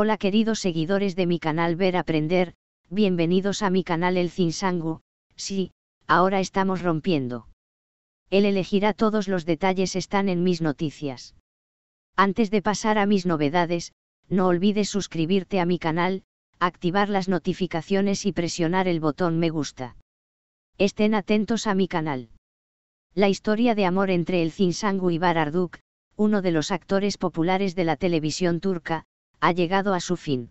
Hola queridos seguidores de mi canal Ver Aprender, bienvenidos a mi canal El Cinsangu, sí, ahora estamos rompiendo. Él elegirá todos los detalles están en mis noticias. Antes de pasar a mis novedades, no olvides suscribirte a mi canal, activar las notificaciones y presionar el botón me gusta. Estén atentos a mi canal. La historia de amor entre el Cinsangu y Bararduk, uno de los actores populares de la televisión turca, ha llegado a su fin.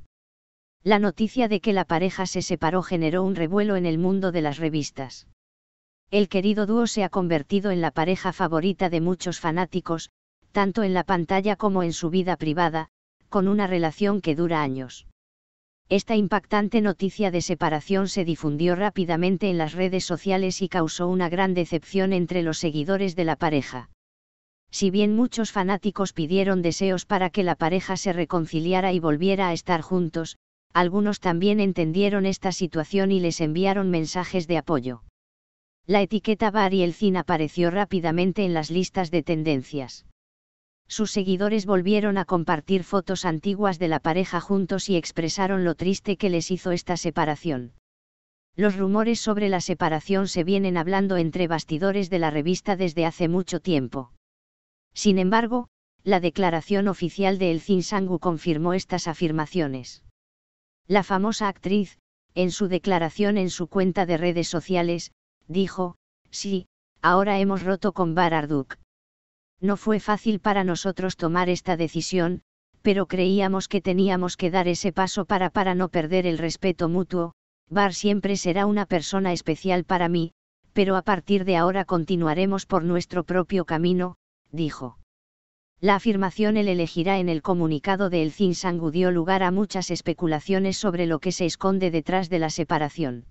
La noticia de que la pareja se separó generó un revuelo en el mundo de las revistas. El querido dúo se ha convertido en la pareja favorita de muchos fanáticos, tanto en la pantalla como en su vida privada, con una relación que dura años. Esta impactante noticia de separación se difundió rápidamente en las redes sociales y causó una gran decepción entre los seguidores de la pareja si bien muchos fanáticos pidieron deseos para que la pareja se reconciliara y volviera a estar juntos, algunos también entendieron esta situación y les enviaron mensajes de apoyo. La etiqueta Bar y el Cin apareció rápidamente en las listas de tendencias. Sus seguidores volvieron a compartir fotos antiguas de la pareja juntos y expresaron lo triste que les hizo esta separación. Los rumores sobre la separación se vienen hablando entre bastidores de la revista desde hace mucho tiempo. Sin embargo, la declaración oficial de El Sangu confirmó estas afirmaciones. La famosa actriz, en su declaración en su cuenta de redes sociales, dijo, sí, ahora hemos roto con Bar Arduk. No fue fácil para nosotros tomar esta decisión, pero creíamos que teníamos que dar ese paso para para no perder el respeto mutuo, Bar siempre será una persona especial para mí, pero a partir de ahora continuaremos por nuestro propio camino, dijo. La afirmación él elegirá en el comunicado de El Zinsangu dio lugar a muchas especulaciones sobre lo que se esconde detrás de la separación.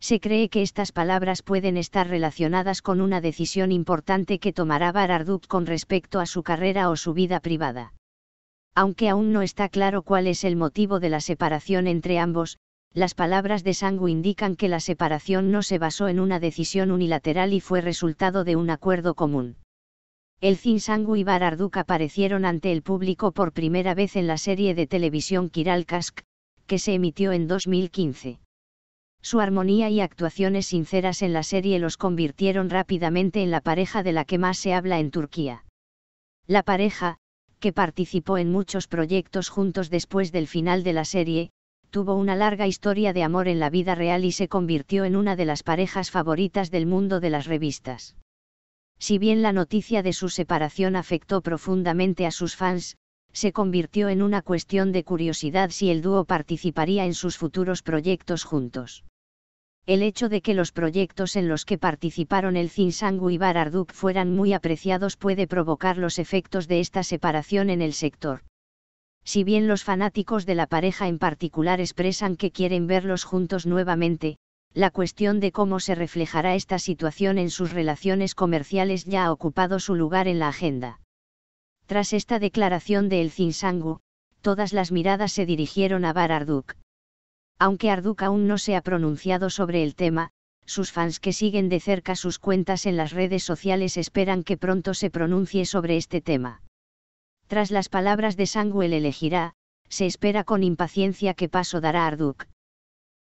Se cree que estas palabras pueden estar relacionadas con una decisión importante que tomará Barardup con respecto a su carrera o su vida privada. Aunque aún no está claro cuál es el motivo de la separación entre ambos, las palabras de Sangu indican que la separación no se basó en una decisión unilateral y fue resultado de un acuerdo común el Zinsangu y Bararduk aparecieron ante el público por primera vez en la serie de televisión Kask, que se emitió en 2015. Su armonía y actuaciones sinceras en la serie los convirtieron rápidamente en la pareja de la que más se habla en Turquía. La pareja, que participó en muchos proyectos juntos después del final de la serie, tuvo una larga historia de amor en la vida real y se convirtió en una de las parejas favoritas del mundo de las revistas. Si bien la noticia de su separación afectó profundamente a sus fans, se convirtió en una cuestión de curiosidad si el dúo participaría en sus futuros proyectos juntos. El hecho de que los proyectos en los que participaron el Zinsangu y Bararduk fueran muy apreciados puede provocar los efectos de esta separación en el sector. Si bien los fanáticos de la pareja en particular expresan que quieren verlos juntos nuevamente, la cuestión de cómo se reflejará esta situación en sus relaciones comerciales ya ha ocupado su lugar en la agenda. Tras esta declaración de El Zinsangu, todas las miradas se dirigieron a Bar Arduk. Aunque Arduk aún no se ha pronunciado sobre el tema, sus fans que siguen de cerca sus cuentas en las redes sociales esperan que pronto se pronuncie sobre este tema. Tras las palabras de el elegirá, se espera con impaciencia qué paso dará Arduk.